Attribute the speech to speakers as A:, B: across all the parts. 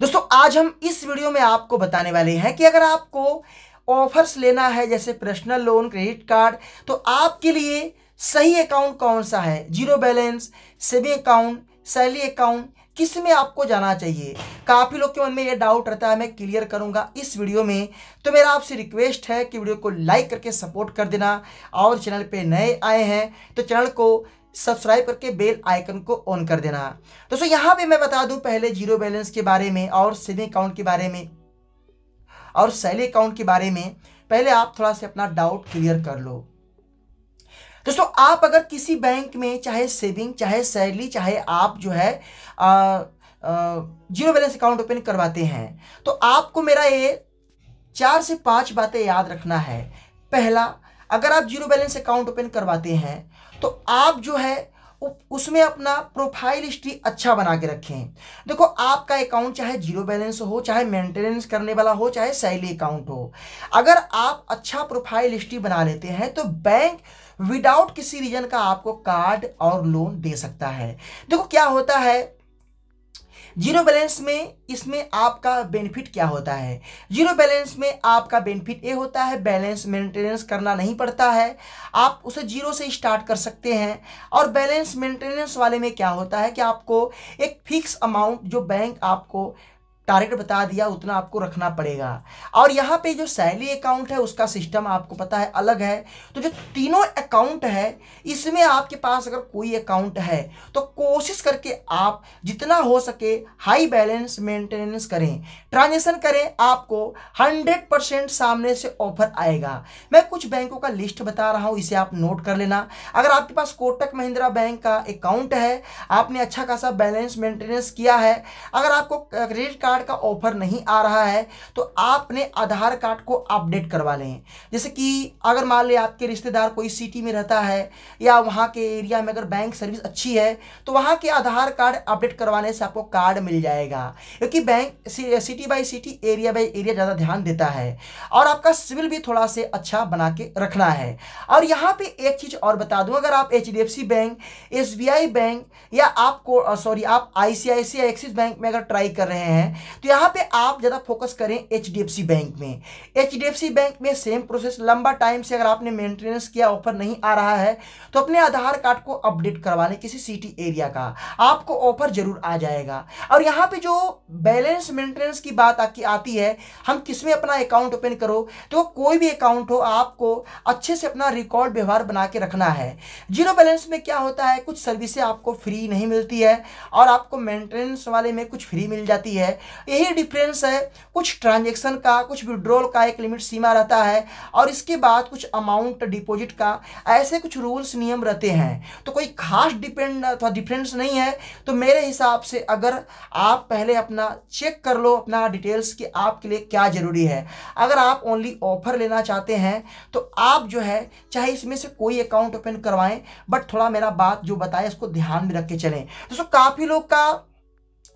A: दोस्तों आज हम इस वीडियो में आपको बताने वाले हैं कि अगर आपको ऑफर्स लेना है जैसे पर्सनल लोन क्रेडिट कार्ड तो आपके लिए सही अकाउंट कौन सा है zero balance saving account salary account किस में आपको जाना चाहिए काफ़ी लोग के मन में ये डाउट रहता है मैं क्लियर करूंगा इस वीडियो में तो मेरा आपसे रिक्वेस्ट है कि वीडियो को लाइक करके सपोर्ट कर देना और चैनल पे नए आए हैं तो चैनल को सब्सक्राइब करके बेल आइकन को ऑन कर देना दोस्तों यहां पे मैं बता दूं पहले जीरो बैलेंस के बारे में और सेविंग अकाउंट के बारे में और सैलरी अकाउंट के बारे में पहले आप थोड़ा सा अपना डाउट क्लियर कर लो दोस्तों आप अगर किसी बैंक में चाहे सेविंग चाहे सैलरी चाहे आप जो है जीरो बैलेंस अकाउंट ओपन करवाते हैं तो आपको मेरा ये चार से पांच बातें याद रखना है पहला अगर आप जीरो बैलेंस अकाउंट ओपन करवाते हैं तो आप जो है उसमें अपना प्रोफाइल हिस्ट्री अच्छा बना के रखें देखो आपका अकाउंट चाहे जीरो बैलेंस हो चाहे मेंटेनेंस करने वाला हो चाहे सैली अकाउंट हो अगर आप अच्छा प्रोफाइल हिस्ट्री बना लेते हैं तो बैंक विदाउट किसी रीजन का आपको कार्ड और लोन दे सकता है देखो क्या होता है जीरो बैलेंस में इसमें आपका बेनिफिट क्या होता है जीरो बैलेंस में आपका बेनिफिट ये होता है बैलेंस मेंटेनेंस करना नहीं पड़ता है आप उसे जीरो से स्टार्ट कर सकते हैं और बैलेंस मेंटेनेंस वाले में क्या होता है कि आपको एक फिक्स अमाउंट जो बैंक आपको टारगेट बता दिया उतना आपको रखना पड़ेगा और यहाँ पे जो सैलरी अकाउंट है उसका सिस्टम आपको पता है अलग है तो जो तीनों अकाउंट है इसमें आपके पास अगर कोई अकाउंट है तो कोशिश करके आप जितना हो सके हाई बैलेंस मेंटेनेंस करें ट्रांजेक्शन करें आपको 100 परसेंट सामने से ऑफर आएगा मैं कुछ बैंकों का लिस्ट बता रहा हूँ इसे आप नोट कर लेना अगर आपके पास कोटक महिंद्रा बैंक का अकाउंट है आपने अच्छा खासा बैलेंस मेंटेनेंस किया है अगर आपको क्रेडिट कार्ड कार्ड का ऑफर नहीं आ रहा है तो आपने आधार कार्ड को अपडेट करवा लें जैसे कि अगर मान लें आपके रिश्तेदार कोई सिटी में रहता है या वहाँ के एरिया में अगर बैंक सर्विस अच्छी है तो वहाँ के आधार कार्ड अपडेट करवाने से आपको कार्ड मिल जाएगा क्योंकि bank city by city area by area ज़्यादा ध्यान देता है और आपका सिविल भी थोड़ा से अच्छा बना के रखना है और यहाँ पर एक चीज़ और बता दूँ अगर आप एच बैंक एस बैंक या आपको सॉरी आप आई सी एक्सिस बैंक में अगर ट्राई कर रहे हैं तो यहाँ पे आप ज़्यादा फोकस करें एच बैंक में एच बैंक में सेम प्रोसेस लंबा टाइम से अगर आपने मेंटेनेंस किया ऑफर नहीं आ रहा है तो अपने आधार कार्ड को अपडेट करवा लें किसी सिटी एरिया का आपको ऑफर जरूर आ जाएगा और यहाँ पर जो बैलेंस मेंटेनेंस की बात आपकी आती है हम किस में अपना अकाउंट ओपन करो तो कोई भी अकाउंट हो आपको अच्छे से अपना रिकॉर्ड व्यवहार बना के रखना है जीरो बैलेंस में क्या होता है कुछ सर्विसें आपको फ्री नहीं मिलती है और आपको मेंटेनेंस वाले में कुछ फ्री मिल जाती है यही डिफरेंस है कुछ ट्रांजेक्शन का कुछ विड्रॉल का एक लिमिट सीमा रहता है और इसके बाद कुछ अमाउंट डिपॉजिट का ऐसे कुछ रूल्स नियम रहते हैं तो कोई खास डिपेंड अथवा डिफरेंस नहीं है तो मेरे हिसाब से अगर आप पहले अपना चेक कर लो अपना डिटेल्स कि आपके लिए क्या ज़रूरी है अगर आप ओनली ऑफर लेना चाहते हैं तो आप जो है चाहे इसमें से कोई अकाउंट ओपन करवाएं बट थोड़ा मेरा बात जो बताया इसको ध्यान में रख के चलें दोस्तों काफ़ी लोग का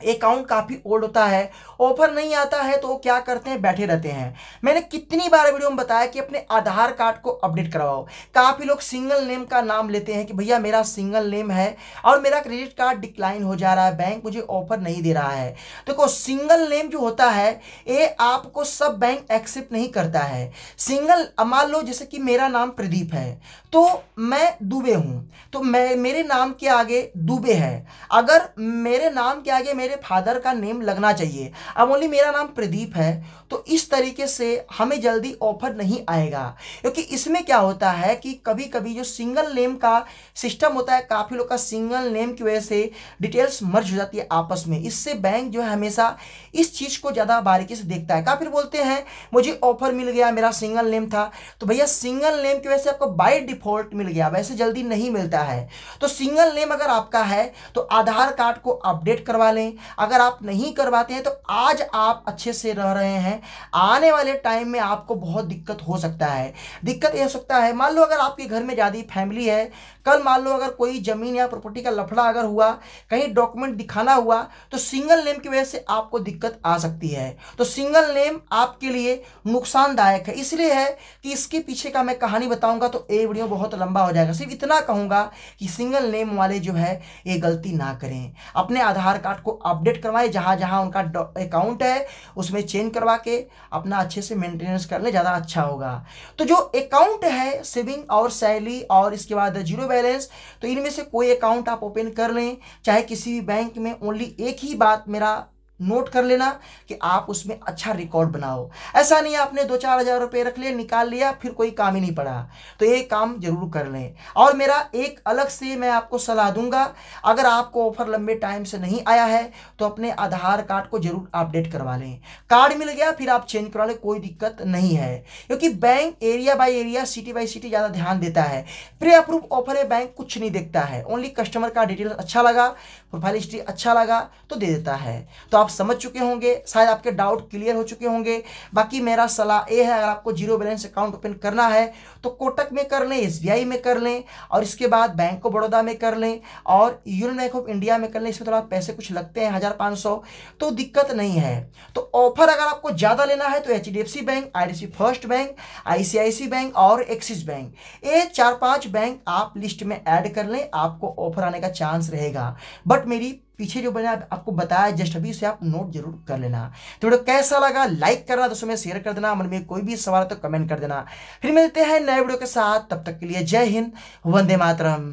A: अकाउंट काफ़ी ओल्ड होता है ऑफर नहीं आता है तो वो क्या करते हैं बैठे रहते हैं मैंने कितनी बार वीडियो में बताया कि अपने आधार कार्ड को अपडेट करवाओ काफ़ी लोग सिंगल नेम का नाम लेते हैं कि भैया मेरा सिंगल नेम है और मेरा क्रेडिट कार्ड डिक्लाइन हो जा रहा है बैंक मुझे ऑफर नहीं दे रहा है देखो तो सिंगल नेम जो होता है ये आपको सब बैंक एक्सेप्ट नहीं करता है सिंगल मान लो जैसे कि मेरा नाम प्रदीप है तो मैं दुबे हूँ तो मैं मेरे नाम के आगे दुबे है अगर मेरे नाम के आगे मेरे मेरे फादर का नेम लगना चाहिए अब ओनली मेरा नाम प्रदीप है तो इस तरीके से हमें जल्दी ऑफर नहीं आएगा क्योंकि इसमें क्या होता है कि कभी कभी जो सिंगल नेम का सिस्टम होता है काफ़ी लोग का सिंगल नेम की वजह से डिटेल्स मर्ज हो जाती है आपस में इससे बैंक जो है हमेशा इस चीज़ को ज़्यादा बारीकी से देखता है काफ़ी बोलते हैं मुझे ऑफर मिल गया मेरा सिंगल नेम था तो भैया सिंगल नेम की वजह से आपको बाई डिफॉल्ट मिल गया वैसे जल्दी नहीं मिलता है तो सिंगल नेम अगर आपका है तो आधार कार्ड को अपडेट करवा लें अगर आप नहीं करवाते हैं तो आज आप अच्छे से रह रहे हैं आने वाले टाइम में आपको बहुत दिक्कत हो सकता है दिक्कत यह हो सकता है मान लो अगर आपके घर में ज़्यादा फैमिली है कल मान लो अगर कोई ज़मीन या प्रॉपर्टी का लफड़ा अगर हुआ कहीं डॉक्यूमेंट दिखाना हुआ तो सिंगल नेम की वजह से आपको दिक्कत आ सकती है तो सिंगल नेम आपके लिए नुकसानदायक है इसलिए है कि इसके पीछे का मैं कहानी बताऊंगा तो ये वीडियो बहुत लंबा हो जाएगा सिर्फ इतना कहूंगा कि सिंगल नेम वाले जो है ये गलती ना करें अपने आधार कार्ड को अपडेट करवाएं जहाँ जहाँ उनका अकाउंट है उसमें चेंज करवा के अपना अच्छे से मेंटेनेंस कर ले ज़्यादा अच्छा होगा तो जो अकाउंट है सेविंग और सैलरी और इसके बाद जीरो बैलेंस तो इनमें से कोई अकाउंट आप ओपन कर लें चाहे किसी भी बैंक में ओनली एक ही बात मेरा नोट कर लेना कि आप उसमें अच्छा रिकॉर्ड बनाओ ऐसा नहीं आपने दो चार हज़ार रुपये रख लिए निकाल लिया फिर कोई काम ही नहीं पड़ा तो ये काम जरूर कर लें और मेरा एक अलग से मैं आपको सलाह दूंगा अगर आपको ऑफर लंबे टाइम से नहीं आया है तो अपने आधार कार्ड को जरूर अपडेट करवा लें कार्ड मिल गया फिर आप चेंज करवा लें कोई दिक्कत नहीं है क्योंकि bank area by area city by city ज़्यादा ध्यान देता है प्री अप्रूव ऑफर है बैंक कुछ नहीं देखता है ओनली कस्टमर का डिटेल अच्छा लगा प्रोफाइल हिस्ट्री अच्छा लगा तो दे देता है तो आप समझ चुके होंगे शायद आपके डाउट क्लियर हो चुके होंगे बाकी मेरा सलाह ये है अगर आपको जीरो बैलेंस अकाउंट ओपन करना है तो कोटक में कर लें एस में कर लें और इसके बाद बैंक ऑफ बड़ौदा में कर लें और यूनियन बैंक ऑफ इंडिया में कर लें इसमें थोड़ा पैसे कुछ लगते हैं हज़ार तो दिक्कत नहीं है तो ऑफर अगर आपको ज़्यादा लेना है तो H bank I first bank I bank और एक्सिस बैंक ये चार पाँच बैंक आप लिस्ट में ऐड कर लें आपको ऑफर आने का चांस रहेगा बट मेरी पीछे जो मैंने आपको बताया जस्ट अभी उसे आप नोट जरूर कर लेना तो वीडियो कैसा लगा लाइक करना दोस्तों में शेयर कर देना मन में कोई भी सवाल है तो कमेंट कर देना फिर मिलते हैं नए वीडियो के साथ तब तक के लिए जय हिंद वंदे मातरम